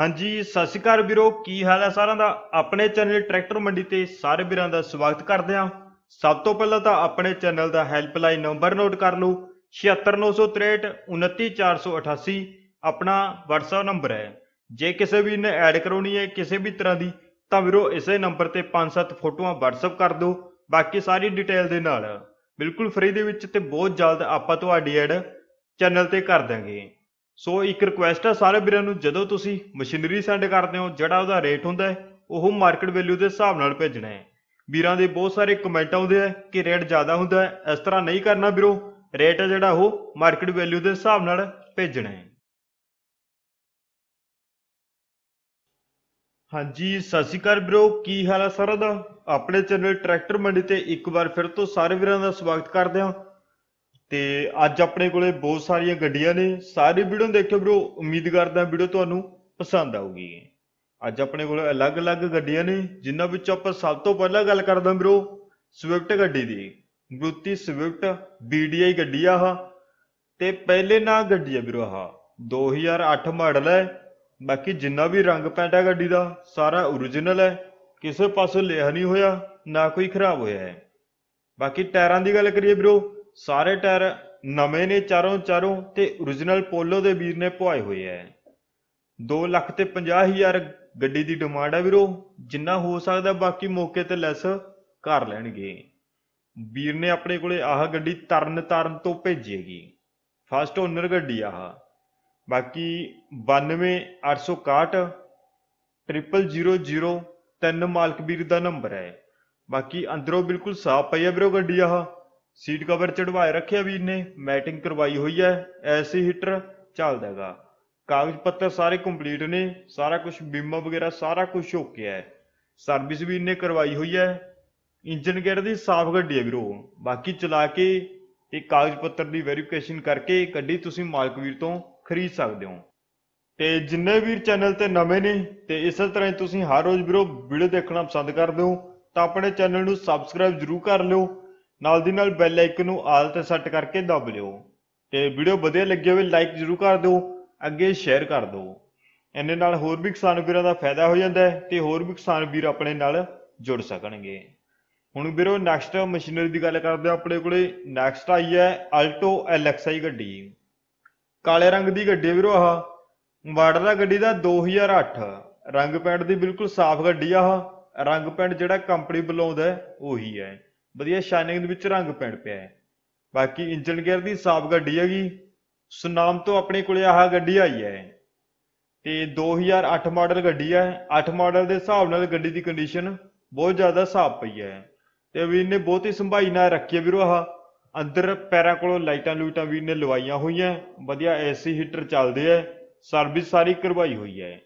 ਹਾਂਜੀ ਸਤਿ ਸ਼੍ਰੀ ਅਕਾਲ ਵੀਰੋ ਕੀ ਹਾਲ ਹੈ ਸਾਰਿਆਂ ਦਾ ਆਪਣੇ ਚੈਨਲ ਟਰੈਕਟਰ ਮੰਡੀ ਤੇ ਸਾਰੇ ਵੀਰਾਂ ਦਾ ਸਵਾਗਤ ਕਰਦੇ ਆਂ ਸਭ ਤੋਂ ਪਹਿਲਾਂ ਤਾਂ ਆਪਣੇ ਚੈਨਲ ਦਾ ਹੈਲਪਲਾਈਨ ਨੰਬਰ ਨੋਟ ਕਰ ਲਓ 7693629488 ਆਪਣਾ WhatsApp ਨੰਬਰ ਹੈ ਜੇ ਕਿਸੇ ਵੀ ਨੇ ਐਡ ਕਰਾਉਣੀ ਹੈ ਕਿਸੇ ਵੀ ਤਰ੍ਹਾਂ ਦੀ ਤਾਂ ਵੀਰੋ ਇਸੇ ਨੰਬਰ ਤੇ 5-7 ਫੋਟੋਆਂ WhatsApp ਕਰ ਦਿਓ ਬਾਕੀ ਸਾਰੀ ਡਿਟੇਲ ਦੇ ਨਾਲ ਬਿਲਕੁਲ ਫ੍ਰੀ ਦੇ ਵਿੱਚ ਤੇ ਬਹੁਤ ਜਲਦ ਆਪਾਂ ਤੁਹਾਡੀ ਐਡ ਚੈਨਲ ਤੇ ਕਰ ਦਾਂਗੇ ਸੋ ਇੱਕ ਰਿਕੁਐਸਟ ਹੈ ਸਾਰੇ ਵੀਰਾਂ ਨੂੰ ਜਦੋਂ ਤੁਸੀਂ ਮਸ਼ੀਨਰੀ ਸੈਂਡ ਕਰਦੇ ਹੋ ਜਿਹੜਾ ਉਹਦਾ ਰੇਟ ਹੁੰਦਾ ਹੈ ਉਹ ਮਾਰਕੀਟ ਵੈਲਿਊ ਦੇ ਹਿਸਾਬ ਨਾਲ ਭੇਜਣਾ ਹੈ ਵੀਰਾਂ ਦੇ ਬਹੁਤ ਸਾਰੇ ਕਮੈਂਟ ਆਉਂਦੇ ਆ ਕਿ ਰੇਟ ਜ਼ਿਆਦਾ ਹੁੰਦਾ ਹੈ ਇਸ ਤਰ੍ਹਾਂ ਨਹੀਂ ਕਰਨਾ ਵੀਰੋ ਰੇਟ ਹੈ ਜਿਹੜਾ ਉਹ ਮਾਰਕੀਟ ਵੈਲਿਊ ਦੇ ਹਿਸਾਬ ਨਾਲ ਭੇਜਣਾ ਹੈ ਹਾਂਜੀ ਸਤਿ ਸ਼੍ਰੀ ਅਕਾਲ ਵੀਰੋ ਕੀ ਹਾਲ ਹੈ ਸਾਰਿਆਂ ਦਾ ਆਪਣੇ ਚੈਨਲ ਟਰੈਕਟਰ ਮੰਡੀ ਤੇ ਇੱਕ ਵਾਰ ਫਿਰ ਤੋਂ ਸਾਰੇ ਵੀਰਾਂ ਦਾ ਸਵਾਗਤ ਕਰਦੇ ਹਾਂ ਤੇ ਅੱਜ ਆਪਣੇ ਕੋਲੇ ਬਹੁਤ ਸਾਰੀਆਂ ਗੱਡੀਆਂ ਨੇ ਸਾਰੀ ਵੀਡੀਓ ਦੇਖਿਓ ਬ్రో ਉਮੀਦ ਕਰਦਾ ਵੀਡੀਓ ਤੁਹਾਨੂੰ ਪਸੰਦ ਆਊਗੀ ਅੱਜ ਆਪਣੇ ਕੋਲੇ ਅਲੱਗ-ਅਲੱਗ ਗੱਡੀਆਂ ਨੇ ਜਿਨ੍ਹਾਂ ਵਿੱਚ ਆਪਾਂ ਸਭ ਤੋਂ ਪਹਿਲਾਂ ਗੱਲ ਕਰਦੇ ਹਾਂ ਬ్రో ਸਵਿਫਟ ਗੱਡੀ ਦੀ ਗੁਰਤੀ ਸਵਿਫਟ BDI ਗੱਡੀ ਆ ਹਾ ਤੇ ਪਹਿਲੇ ਨਾਂ ਗੱਡੀ ਆ ਵੀਰੋ ਆਹ 2008 ਮਾਡਲ ਹੈ ਬਾਕੀ ਜਿੰਨਾ ਵੀ ਰੰਗ ਪੈਂਟਾ ਗੱਡੀ ਦਾ ਸਾਰਾ origignal ਹੈ ਕਿਸੇ ਪਾਸੋਂ ਲਿਆ ਨਹੀਂ ਹੋਇਆ ਨਾ ਕੋਈ ਖਰਾਬ ਹੋਇਆ ਹੈ ਬਾਕੀ ਟਾਇਰਾਂ ਦੀ ਗੱਲ ਕਰੀਏ ਵੀਰੋ ਸਾਰੇ ਟਾਇਰ ਨਵੇਂ ਨੇ ਚਾਰੋਂ ਚਾਰੋਂ ਤੇ origignal ਪੋਲੋ ਦੇ ਵੀਰ ਨੇ ਪਵਾਏ ਹੋਏ ਐ 2 ਲੱਖ ਤੇ ਹਜ਼ਾਰ ਗੱਡੀ ਦੀ ਡਿਮਾਂਡ ਆ ਵੀਰੋ ਜਿੰਨਾ ਹੋ ਸਕਦਾ ਬਾਕੀ ਮੌਕੇ ਤੇ ਲੈਸ ਕਰ ਲੈਣਗੇ ਵੀਰ ਨੇ ਆਪਣੇ ਕੋਲੇ ਆਹ ਗੱਡੀ ਤਰਨ ਤਰਨ ਤੋਂ ਭੇਜੇਗੀ ਫਸਟ ਓਨਰ ਗੱਡੀ ਆਹ ਬਾਕੀ 92861 0000 ਤਿੰਨ ਮਾਲਕ ਵੀਰ ਦਾ ਨੰਬਰ ਹੈ ਬਾਕੀ ਅੰਦਰੋਂ ਬਿਲਕੁਲ ਸਾਫ਼ ਪਈ ਹੈ ਵੀਰੋ ਗੱਡੀ ਆਹ ਸੀਟ ਕਵਰ ਚੜਵਾਏ ਰੱਖਿਆ ਵੀਰ ਨੇ ਮੈਟਿੰਗ ਕਰਵਾਈ ਹੋਈ ਹੈ ਐਸੀ ਹੀਟਰ ਚੱਲਦਾ ਹੈਗਾ ਕਾਗਜ਼ ਪੱਤਰ ਸਾਰੇ ਕੰਪਲੀਟ ਨੇ ਸਾਰਾ ਕੁਝ ਬੀਮਾ ਵਗੈਰਾ ਸਾਰਾ ਕੁਝ ਗਿਆ ਹੈ ਸਰਵਿਸ ਵੀਰ ਨੇ ਕਰਵਾਈ ਹੋਈ ਹੈ ਇੰਜਨ ਗੇਅਰ ਦੀ ਸਾਫ਼ ਗੱਡੀ ਹੈ ਵੀਰੋ ਬਾਕੀ ਚਲਾ ਕੇ ਤੇ ਕਾਗਜ਼ ਪੱਤਰ ਦੀ ਵੈਰੀਫਿਕੇਸ਼ਨ ਕਰਕੇ ਗੱਡੀ ਤੁਸੀਂ ਮਾਲਕ ਵੀਰ ਤੋਂ ਖਰੀਦ ਸਕਦੇ ਹੋ ਤੇ ਜਿੰਨੇ ਵੀਰ ਚੈਨਲ ਤੇ ਨਵੇਂ ਨੇ ਤੇ ਇਸੇ ਤਰ੍ਹਾਂ ਹੀ ਤੁਸੀਂ ਹਰ ਰੋਜ਼ ਵੀਰੋ ਵੀਡੀਓ ਦੇਖਣਾ ਪਸੰਦ ਕਰਦੇ ਹੋ ਤਾਂ ਆਪਣੇ ਚੈਨਲ ਨੂੰ ਸਬਸਕ੍ਰਾਈਬ ਜ਼ਰੂਰ ਕਰ ਲਿਓ ਨਾਲ ਦੀ ਨਾਲ ਬੈਲ ਆਈਕਨ ਨੂੰ ਆਲ ਤੇ ਸੈੱਟ ਕਰਕੇ ਦਬ ਲਿਓ ਤੇ ਵੀਡੀਓ ਵਧੀਆ ਲੱਗੀ ਹੋਵੇ ਲਾਈਕ ਜ਼ਰੂਰ ਕਰ ਦਿਓ ਅੱਗੇ ਸ਼ੇਅਰ ਕਰ ਦਿਓ ਇੰਨੇ ਨਾਲ ਹੋਰ ਵੀ ਕਿਸਾਨ ਵੀਰਾਂ ਦਾ ਫਾਇਦਾ ਹੋ ਜਾਂਦਾ ਹੈ ਤੇ ਹੋਰ ਵੀ ਕਿਸਾਨ ਵੀਰ ਆਪਣੇ ਨਾਲ ਜੁੜ ਸਕਣਗੇ ਹੁਣ ਵੀਰੋ ਨੈਕਸਟ ਮਸ਼ੀਨਰੀ ਦੀ ਗੱਲ ਕਰਦੇ ਆ ਆਪਣੇ ਕੋਲੇ ਨੈਕਸਟ ਆਈ ਹੈ ਅਲਟੋ ਐਲਐਕਸਆਈ ਗੱਡੀ ਕਾਲੇ ਰੰਗ ਦੀ ਗੱਡੀ ਵੀਰੋ ਆਹ ਮਾਡਲ ਆ ਗੱਡੀ ਦਾ 2008 ਰੰਗ ਪੈਂਟ ਦੀ ਬਿਲਕੁਲ ਸਾਫ਼ ਗੱਡੀ ਆਹ ਰੰਗ ਪੈਂਟ ਜਿਹੜਾ ਕੰਪਨੀ ਵੱਲੋਂ ਆਉਂਦਾ ਉਹੀ ਹੈ ਵਧੀਆ ਸ਼ਾਈਨਿੰਗ ਦੇ ਵਿੱਚ ਰੰਗ ਪੈਣ ਪਿਆ ਹੈ ਬਾਕੀ ਇੰਜਨ ਗੇਅਰ ਦੀ ਸਾਫ ਗੱਡੀ ਹੈਗੀ ਸੁਨਾਮ ਤੋਂ ਆਪਣੇ ਕੋਲੇ ਆਹ ਗੱਡੀ ਆਈ ਹੈ ਤੇ 2008 ਮਾਡਲ ਗੱਡੀ ਹੈ 8 ਮਾਡਲ ਦੇ ਹਿਸਾਬ ਨਾਲ ਗੱਡੀ ਦੀ ਕੰਡੀਸ਼ਨ ਬਹੁਤ ਜ਼ਿਆਦਾ ਸਾਫ ਪਈ ਹੈ ਤੇ ਵੀ ਨੇ ਬਹੁਤ ਹੀ ਸੰਭਾਈ ਨਾਲ ਰੱਖੀ ਹੈ ਵੀਰੋ ਆਹ ਅੰਦਰ ਪੈਰਾਂ ਕੋਲੋਂ ਲਾਈਟਾਂ ਲੂਟਾਂ ਵੀਰ ਨੇ ਲਵਾਈਆਂ ਹੋਈਆਂ ਵਧੀਆ ਏਸੀ ਹੀਟਰ ਚੱਲਦੇ ਆ ਸਰਵਿਸ ਸਾਰੀ ਕਰਵਾਈ ਹੋਈ ਹੈ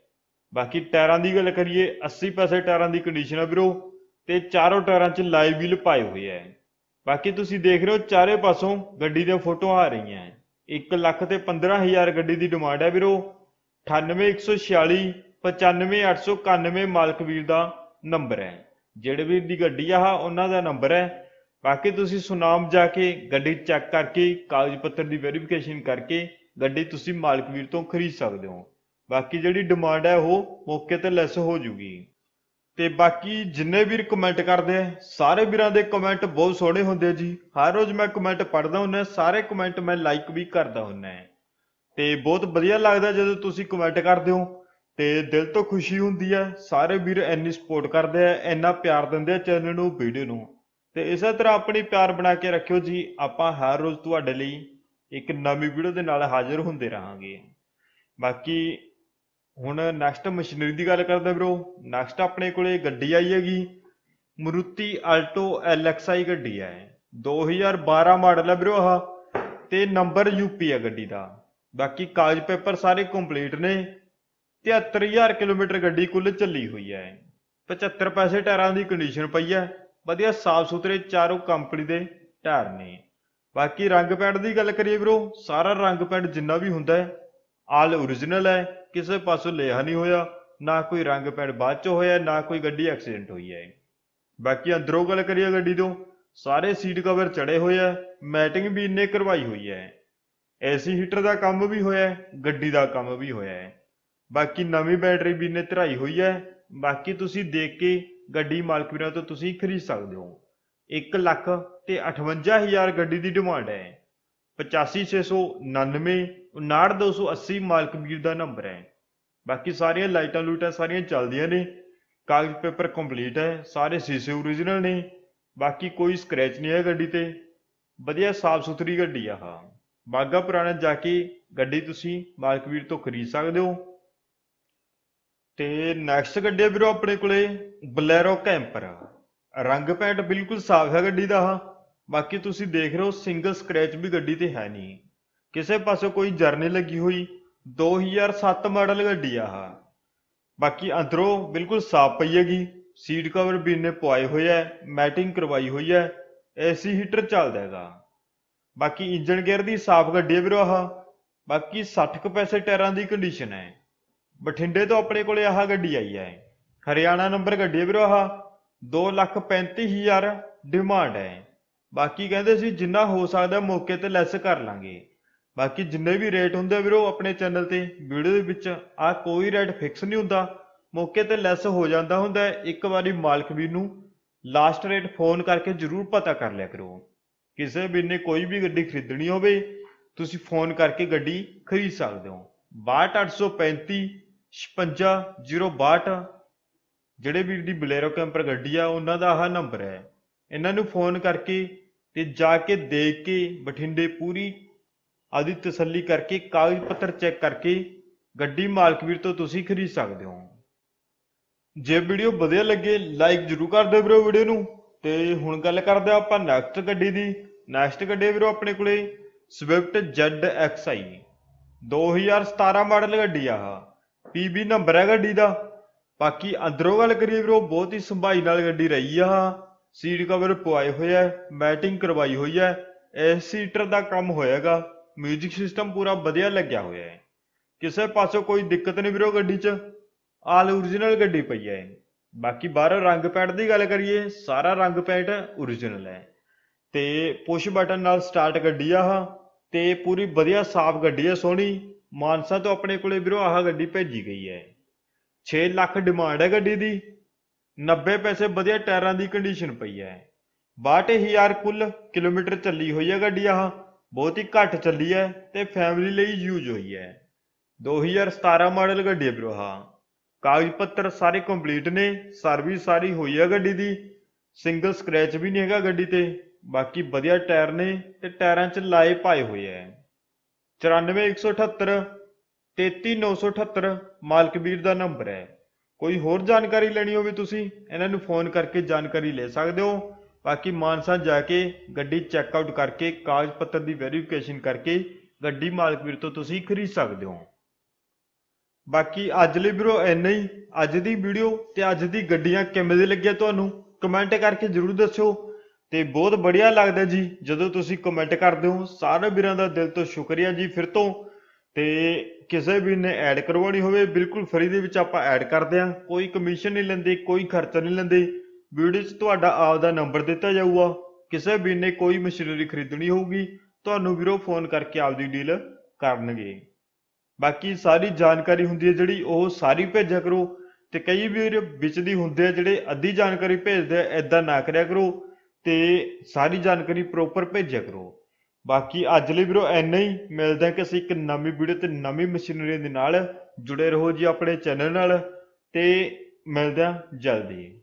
ਬਾਕੀ ਟਾਇਰਾਂ ਦੀ ਗੱਲ ਕਰੀਏ 80 ਪੈਸੇ ਟਾਇਰਾਂ ਦੀ ਕੰਡੀਸ਼ਨ ਹੈ ਵੀਰੋ ਤੇ ਚਾਰੋਂ ਟਾਇਰਾਂ 'ਚ ਲਾਈਵ ਵੀਲ ਪਾਏ ਹੋਏ ਆ ਬਾਕੀ ਤੁਸੀਂ ਦੇਖ ਰਹੇ ਹੋ ਚਾਰੇ ਪਾਸੋਂ ਗੱਡੀ ਦੇ ਫੋਟੋ ਆ ਰਹੀਆਂ ਐ 1 ਲੱਖ ਤੇ 15000 ਗੱਡੀ ਦੀ ਡਿਮਾਂਡ ਐ ਵੀਰੋ 98146 95891 ਮਾਲਕ ਵੀਰ ਦਾ ਨੰਬਰ ਹੈ ਜਿਹੜੇ ਵੀ ਦੀ ਗੱਡੀ ਆ ਉਹਨਾਂ ਦਾ ਨੰਬਰ ਹੈ ਬਾਕੀ ਤੁਸੀਂ ਸੁਨਾਮ ਜਾ ਕੇ ਗੱਡੀ ਚੈੱਕ ਕਰਕੇ ਕਾਗਜ਼ ਪੱਤਰ ਦੀ ਵੈਰੀਫਿਕੇਸ਼ਨ ਕਰਕੇ ਗੱਡੀ ਤੁਸੀਂ ਮਾਲਕ ਵੀਰ ਤੋਂ ਖਰੀਦ ਸਕਦੇ ਹੋ ਬਾਕੀ ਜਿਹੜੀ ਡਿਮਾਂਡ ਹੈ ਉਹ ਮੌਕੇ ਤੇ ਲੈਸ ਹੋ ਜੂਗੀ ਤੇ ਬਾਕੀ ਜਿੰਨੇ ਵੀਰ ਕਮੈਂਟ ਕਰਦੇ ਆ ਸਾਰੇ ਵੀਰਾਂ ਦੇ ਕਮੈਂਟ ਬਹੁਤ ਸੋਹਣੇ ਹੁੰਦੇ ਜੀ ਹਰ ਰੋਜ਼ ਮੈਂ ਕਮੈਂਟ ਪੜਦਾ ਹੁੰਨਾ ਸਾਰੇ ਕਮੈਂਟ ਮੈਂ ਲਾਈਕ ਵੀ ਕਰਦਾ ਹੁੰਨਾ ਤੇ ਬਹੁਤ ਵਧੀਆ ਲੱਗਦਾ ਜਦੋਂ ਤੁਸੀਂ ਕਮੈਂਟ ਕਰਦੇ ਹੋ ਤੇ ਦਿਲ ਤੋਂ ਖੁਸ਼ੀ ਹੁੰਦੀ ਆ ਸਾਰੇ ਵੀਰ ਇੰਨੀ ਸਪੋਰਟ ਕਰਦੇ ਆ ਇੰਨਾ ਪਿਆਰ ਦਿੰਦੇ ਆ ਚੈਨਲ ਨੂੰ ਵੀਡੀਓ ਨੂੰ ਤੇ ਇਸੇ ਤਰ੍ਹਾਂ ਆਪਣੀ ਪਿਆਰ ਬਣਾ ਕੇ ਰੱਖਿਓ ਜੀ ਆਪਾਂ ਹਰ ਰੋਜ਼ ਤੁਹਾਡੇ ਲਈ ਇੱਕ ਨਵੀਂ ਵੀਡੀਓ ਦੇ ਨਾਲ ਹਾਜ਼ਰ ਹੁੰਦੇ ਰਹਾਂਗੇ ਬਾਕੀ ਹੁਣ ਨੈਕਸਟ ਮਸ਼ੀਨਰੀ ਦੀ ਗੱਲ ਕਰਦਾ ਵੀਰੋ ਨੈਕਸਟ ਆਪਣੇ ਕੋਲੇ ਗੱਡੀ ਆਈ ਹੈਗੀ ਮਰੂਤੀ ਆਲਟੋ ਆਈ ਗੱਡੀ ਹੈ 2012 ਮਾਡਲ ਹੈ ਵੀਰੋ ਆਹ ਤੇ ਨੰਬਰ ਯੂਪੀ ਹੈ ਗੱਡੀ ਦਾ ਬਾਕੀ ਕਾਗਜ਼ ਪੇਪਰ ਸਾਰੇ ਕੰਪਲੀਟ ਨੇ 73000 ਕਿਲੋਮੀਟਰ ਗੱਡੀ ਕੁੱਲ ਚੱਲੀ ਹੋਈ ਹੈ 75 ਪੈਸੇ ਟਾਇਰਾਂ ਦੀ ਕੰਡੀਸ਼ਨ ਪਈ ਹੈ ਵਧੀਆ ਸਾਫ ਸੁਥਰੇ ਚਾਰੋਂ ਕੰਪਨੀ ਦੇ ਟਾਇਰ ਨੇ ਬਾਕੀ ਰੰਗ ਪੈਂਟ ਦੀ ਗੱਲ ਕਰੀਏ ਵੀਰੋ ਸਾਰਾ ਰੰਗ ਪੈਂਟ ਜਿੰਨਾ ਵੀ ਹੁੰਦਾ ਹੈ ਆਲ ਓਰੀਜਨਲ ਹੈ ਕਿਸੇ ਪਾਸੋਂ ਲਿਆ ਨਹੀਂ ਹੋਇਆ ਨਾ ਕੋਈ ਰੰਗ ਪੈਣ ਬਾਅਦ ਚ ਹੋਇਆ ਨਾ ਕੋਈ ਗੱਡੀ ਐਕਸੀਡੈਂਟ ਹੋਈ ਹੈ ਬਾਕੀ ਅੰਦਰੋਂ ਗੱਲ ਕਰੀਏ ਗੱਡੀ ਤੋਂ ਸਾਰੇ ਸੀਟ ਕਵਰ ਚੜੇ ਹੋਏ ਆ ਮੈਟਿੰਗ ਵੀ ਇੰਨੇ ਕਰਵਾਈ ਹੋਈ ਹੈ ਐਸੀ ਹੀਟਰ ਦਾ ਕੰਮ ਵੀ ਹੋਇਆ ਗੱਡੀ ਦਾ ਕੰਮ ਵੀ ਹੋਇਆ ਹੈ ਬਾਕੀ ਨਵੀਂ ਬੈਟਰੀ ਵੀ ਨੇ ਧਰਾਈ ਹੋਈ ਹੈ ਬਾਕੀ ਤੁਸੀਂ ਦੇਖ ਕੇ ਗੱਡੀ ਮਾਲਕ ਵੀਰਾਂ ਤੋਂ ਤੁਸੀਂ ਖਰੀਦ ਸਕਦੇ ਹੋ 1 ਲੱਖ ਤੇ 58000 ਗੱਡੀ ਦੀ ਡਿਮਾਂਡ ਹੈ 85699 59280 ਮਾਲਕ ਵੀਰ ਦਾ ਨੰਬਰ ਹੈ ਬਾਕੀ ਸਾਰੀਆਂ ਲਾਈਟਾਂ ਲੂਟਾਂ ਸਾਰੀਆਂ ਚੱਲਦੀਆਂ ਨੇ ਕਾਗਜ਼ ਪੇਪਰ ਕੰਪਲੀਟ ਹੈ ਸਾਰੇ ਸੀਸੇ ਓਰੀਜਨਲ ਨੇ ਬਾਕੀ ਕੋਈ ਸਕ੍ਰੈਚ ਨਹੀਂ ਹੈ ਗੱਡੀ ਤੇ ਵਧੀਆ ਸਾਫ ਸੁਥਰੀ ਗੱਡੀ ਆ ਹਾਂ ਬਾਗਾ ਪੁਰਾਣਾ ਜਾ ਕੇ ਗੱਡੀ ਤੁਸੀਂ ਮਾਲਕ ਵੀਰ ਤੋਂ ਖਰੀਦ ਸਕਦੇ ਹੋ ਤੇ ਨੈਕਸਟ ਗੱਡੀ ਆ ਵੀਰੋ ਆਪਣੇ ਕੋਲੇ ਬਲੈਰੋ ਕੈਂਪਰ ਰੰਗ ਪੈਂਟ ਬਿਲਕੁਲ ਸਾਫ ਹੈ ਗੱਡੀ ਦਾ ਬਾਕੀ ਤੁਸੀਂ ਦੇਖ ਰਹੇ ਹੋ ਸਿੰਗਲ ਸਕ੍ਰੈਚ ਵੀ ਗੱਡੀ ਤੇ ਹੈ ਨਹੀਂ ਕਿਸੇ ਪਾਸੇ ਕੋਈ ਜਰਨੀ ਲੱਗੀ ਹੋਈ 2007 ਮਾਡਲ ਗੱਡੀ ਆ ਹਾ ਬਾਕੀ ਅੰਦਰੋਂ ਬਿਲਕੁਲ ਸਾਫ਼ ਪਈ ਹੈਗੀ ਸੀਟ ਕਵਰ ਵੀ ਨੇ ਪਵਾਏ ਹੋਏ ਐ ਮੈਟਿੰਗ ਕਰਵਾਈ ਹੋਈ ਐ ਏਸੀ ਹੀਟਰ ਚੱਲਦਾ ਹੈਗਾ ਬਾਕੀ ਇੰਜਨ ਗੇਅਰ ਦੀ ਸਾਫ਼ ਗੱਡੀ ਹੈ ਵੀਰੋ ਆਹ ਬਾਕੀ 60 ਕੁ ਪੈਸੇ ਟਾਇਰਾਂ ਦੀ ਕੰਡੀਸ਼ਨ ਹੈ ਬਠਿੰਡੇ ਤੋਂ ਆਪਣੇ ਕੋਲੇ ਆਹ ਗੱਡੀ ਆਈ ਹੈ ਹਰਿਆਣਾ ਨੰਬਰ ਗੱਡੀ ਹੈ ਵੀਰੋ ਆਹ 235000 ਡਿਮਾਂਡ ਹੈ ਬਾਕੀ ਕਹਿੰਦੇ ਸੀ ਜਿੰਨਾ ਹੋ ਸਕਦਾ ਮੌਕੇ ਤੇ ਲੈਸ ਕਰ ਲਾਂਗੇ ਬਾਕੀ ਜਿੰਨੇ ਵੀ ਰੇਟ ਹੁੰਦੇ ਵੀਰੋ ਆਪਣੇ ਚੈਨਲ ਤੇ ਵੀਡੀਓ ਦੇ ਵਿੱਚ ਆ ਕੋਈ ਰੇਟ ਫਿਕਸ ਨਹੀਂ ਹੁੰਦਾ ਮੌਕੇ ਤੇ ਲੈਸ ਹੋ ਜਾਂਦਾ ਹੁੰਦਾ ਹੈ ਇੱਕ ਵਾਰੀ ਮਾਲਕ ਵੀ ਨੂੰ ਲਾਸਟ ਰੇਟ ਫੋਨ ਕਰਕੇ ਜ਼ਰੂਰ ਪਤਾ ਕਰ ਲਿਆ ਕਰੋ ਕਿਸੇ ਵੀ ਨੇ ਕੋਈ ਵੀ ਗੱਡੀ ਖਰੀਦਣੀ ਹੋਵੇ ਤੁਸੀਂ ਫੋਨ ਕਰਕੇ ਗੱਡੀ ਖਰੀਦ ਸਕਦੇ ਹੋ 62835 56062 ਜਿਹੜੇ ਵੀ ਦੀ ਬਲੇਰੋ ਕੈਂਪਰ ਗੱਡੀ ਆ ਉਹਨਾਂ ਦਾ ਆਹ ਨੰਬਰ ਹੈ ਇਹਨਾਂ ਨੂੰ ਫੋਨ ਕਰਕੇ ਤੇ ਜਾ ਕੇ ਦੇਖ ਕੇ ਬਠਿੰਡੇ ਪੂਰੀ ਆਦਿ ਤਸੱਲੀ ਕਰਕੇ ਕਾਗਜ਼ ਪੱਤਰ ਚੈੱਕ ਕਰਕੇ ਗੱਡੀ ਮਾਲਕ ਵੀਰ ਤੋਂ ਤੁਸੀਂ ਖਰੀਦ ਸਕਦੇ ਹੋ ਜੇ ਵੀਡੀਓ ਵਧੀਆ ਲੱਗੇ ਲਾਈਕ ਜਰੂਰ ਕਰ ਦਿਓ ਵੀਰੋ ਵੀਡੀਓ ਨੂੰ ਤੇ ਹੁਣ ਗੱਲ ਕਰਦੇ ਆਪਾਂ ਨੈਕਸਟ ਗੱਡੀ ਦੀ ਨੈਕਸਟ ਗੱਡੀ ਵੀਰੋ ਆਪਣੇ ਕੋਲੇ ਸਵਿਫਟ ZXi 2017 ਮਾਡਲ ਗੱਡੀ ਆ ਪੀਬੀ ਨੰਬਰ ਹੈ ਗੱਡੀ ਦਾ ਬਾਕੀ ਅੰਦਰੋਂ ਗੱਲ ਕਰੀਏ ਵੀਰੋ ਬਹੁਤ ਹੀ ਸੰਭਾਈ ਨਾਲ ਗੱਡੀ ਰਹੀ ਆ ਸੀਟ ਕਵਰ ਹੋਏ ਆ ਮੈਟਿੰਗ ਕਰਵਾਈ ਹੋਈ ਹੈ ਐ ਸੀਟਰ ਦਾ ਕੰਮ ਹੋਏਗਾ ਮਿਊਜ਼ਿਕ ਸਿਸਟਮ ਪੂਰਾ ਵਧੀਆ ਲੱਗਿਆ ਹੋਇਆ ਹੈ ਕਿਸੇ ਪਾਸੋਂ ਕੋਈ ਦਿੱਕਤ ਨਹੀਂ ਵੀਰੋ ਗੱਡੀ 'ਚ ਆਲ origignal ਗੱਡੀ ਪਈ ਹੈ ਬਾਕੀ ਬਾਹਰ ਰੰਗ ਪੈਂਟ ਦੀ ਗੱਲ ਕਰੀਏ ਸਾਰਾ ਰੰਗ ਪੈਂਟ origignal ਹੈ ਤੇ ਪੁਸ਼ ਬਟਨ ਨਾਲ ਸਟਾਰਟ ਗੱਡੀ ਆ ਤੇ ਪੂਰੀ ਵਧੀਆ ਸਾਫ਼ ਗੱਡੀ ਹੈ ਸੋਹਣੀ ਮਾਨਸਾ ਤੋਂ ਆਪਣੇ ਕੋਲੇ ਵੀਰੋ ਆਹ ਗੱਡੀ ਭੇਜੀ ਗਈ ਹੈ 6 ਲੱਖ ਡਿਮਾਂਡ ਹੈ ਗੱਡੀ ਦੀ 90 ਪੈਸੇ ਵਧੀਆ ਟਾਇਰਾਂ ਦੀ ਕੰਡੀਸ਼ਨ ਪਈ ਹੈ 62000 ਕੁੱਲ ਕਿਲੋਮੀਟਰ ਚੱਲੀ ਹੋਈ ਹੈ ਗੱਡੀ ਆਹ ਬਹੁਤ ਹੀ ਘੱਟ ਚੱਲੀ ਹੈ ਤੇ ਫੈਮਿਲੀ ਲਈ ਯੂਜ਼ ਹੋਈ ਹੈ 2017 ਮਾਡਲ ਗੱਡੀ ਹੈ ਬ్రో ਹਾਂ ਕਾਗਜ਼ ਪੱਤਰ ਸਾਰੇ ਕੰਪਲੀਟ ਨੇ ਸਰਵਿਸ ਸਾਰੀ ਹੋਈ ਹੈ ਗੱਡੀ ਦੀ ਸਿੰਗਲ ਸਕ੍ਰੈਚ ਵੀ ਨਹੀਂ ਹੈਗਾ ਗੱਡੀ ਤੇ ਬਾਕੀ ਵਧੀਆ ਟਾਇਰ ਨੇ ਤੇ ਟਾਇਰਾਂ 'ਚ ਲਾਏ ਪਾਏ ਹੋਏ ਐ 94178 33978 ਮਾਲਕ ਵੀਰ ਦਾ ਨੰਬਰ ਹੈ ਕੋਈ ਹੋਰ ਜਾਣਕਾਰੀ ਲੈਣੀ ਹੋਵੇ ਤੁਸੀਂ ਇਹਨਾਂ ਨੂੰ ਫੋਨ ਕਰਕੇ ਜਾਣਕਾਰੀ ਲੈ ਸਕਦੇ ਹੋ ਬਾਕੀ ਮਾਨਸਾ ਜਾ ਕੇ ਗੱਡੀ ਚੈੱਕ ਆਊਟ ਕਰਕੇ ਕਾਗਜ਼ ਪੱਤਰ ਦੀ ਵੈਰੀਫਿਕੇਸ਼ਨ ਕਰਕੇ ਗੱਡੀ ਮਾਲਕ ਵੀਰ ਤੋਂ ਤੁਸੀਂ ਖਰੀਦ ਸਕਦੇ ਹੋ ਬਾਕੀ ਅੱਜ ਲਈ ਵੀਰੋ ਇੰਨਾ ਹੀ ਅੱਜ ਦੀ ਵੀਡੀਓ ਤੇ ਅੱਜ ਦੀ ਗੱਡੀਆਂ ਕਿਵੇਂ ਦੀ ਲੱਗਿਆ ਤੁਹਾਨੂੰ ਕਮੈਂਟ ਕਰਕੇ ਜਰੂਰ ਦੱਸਿਓ ਤੇ ਬਹੁਤ ਬੜੀਆ ਲੱਗਦਾ ਜੀ ਜਦੋਂ ਤੁਸੀਂ ਕਮੈਂਟ ਕਰਦੇ ਹੋ ਸਾਰੇ ਵੀਰਾਂ ਦਾ ਦਿਲ ਤੋਂ ਸ਼ੁਕਰੀਆ ਜੀ ਫਿਰ ਤੋਂ ਤੇ ਕਿਸੇ ਵੀ ਨੇ ਐਡ ਕਰਵਾਉਣੀ ਹੋਵੇ ਬਿਲਕੁਲ ਫਰੀ ਦੇ ਵਿੱਚ ਆਪਾਂ ਐਡ ਕਰਦੇ ਆ ਕੋਈ ਕਮਿਸ਼ਨ ਨਹੀਂ ਲੈਂਦੇ ਕੋਈ ਖਰਚਾ ਨਹੀਂ ਲੈਂਦੇ ਵੀਡੀਓ 'ਚ ਤੁਹਾਡਾ ਆਪ ਦਾ ਨੰਬਰ ਦਿੱਤਾ ਜਾਊਗਾ ਕਿਸੇ ਵੀ ਨੇ ਕੋਈ ਮਸ਼ੀਨਰੀ ਖਰੀਦਣੀ ਹੋਊਗੀ ਤੁਹਾਨੂੰ ਵੀਰੋ ਫੋਨ ਕਰਕੇ ਆਪਦੀ ਡੀਲ ਕਰਨਗੇ ਬਾਕੀ ਸਾਰੀ ਜਾਣਕਾਰੀ ਹੁੰਦੀ ਹੈ ਜਿਹੜੀ ਉਹ ਸਾਰੀ ਭੇਜਿਆ ਕਰੋ ਤੇ ਕਈ ਵੀਰ ਵਿੱਚ ਦੀ ਹੁੰਦੇ ਆ ਜਿਹੜੇ ਅੱਧੀ ਜਾਣਕਾਰੀ ਭੇਜਦੇ ਆ ਐਦਾਂ ਨਾ ਕਰਿਆ ਕਰੋ ਤੇ ਸਾਰੀ ਜਾਣਕਾਰੀ ਪ੍ਰੋਪਰ ਭੇਜਿਆ ਕਰੋ ਬਾਕੀ ਅੱਜ ਲਈ ਵੀਰੋ ਐਨਾ ਹੀ ਮਿਲਦੇ ਆ ਅਸੀਂ ਇੱਕ ਨਵੀਂ ਵੀਡੀਓ ਤੇ ਨਵੀਂ ਮਸ਼ੀਨਰੀ ਦੇ ਨਾਲ ਜੁੜੇ ਰਹੋ ਜੀ ਆਪਣੇ ਚੈਨਲ ਨਾਲ ਤੇ ਮਿਲਦੇ ਆ ਜਲਦੀ